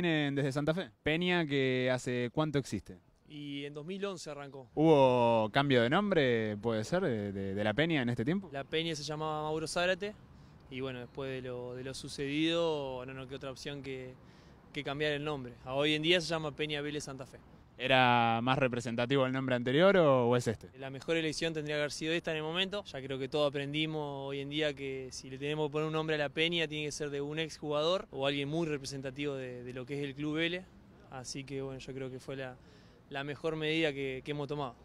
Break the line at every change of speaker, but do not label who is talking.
vienen desde Santa Fe. Peña, que hace cuánto existe.
Y en 2011 arrancó.
¿Hubo cambio de nombre, puede ser, de, la Peña en este tiempo?
La Peña se llamaba Mauro Zárate. Y bueno, después de lo, sucedido, no no otra opción que, cambiar el nombre. Hoy en día se llama Peña Vélez Santa Fe.
¿Era más representativo el nombre anterior o, es este?
La mejor elección tendría que haber sido esta en el momento. Ya creo que todos aprendimos hoy en día que si le tenemos que poner un nombre a la peña tiene que ser de un ex jugador o alguien muy representativo de, lo que
es el Club L. Así que bueno, yo creo que fue la, mejor medida que hemos tomado.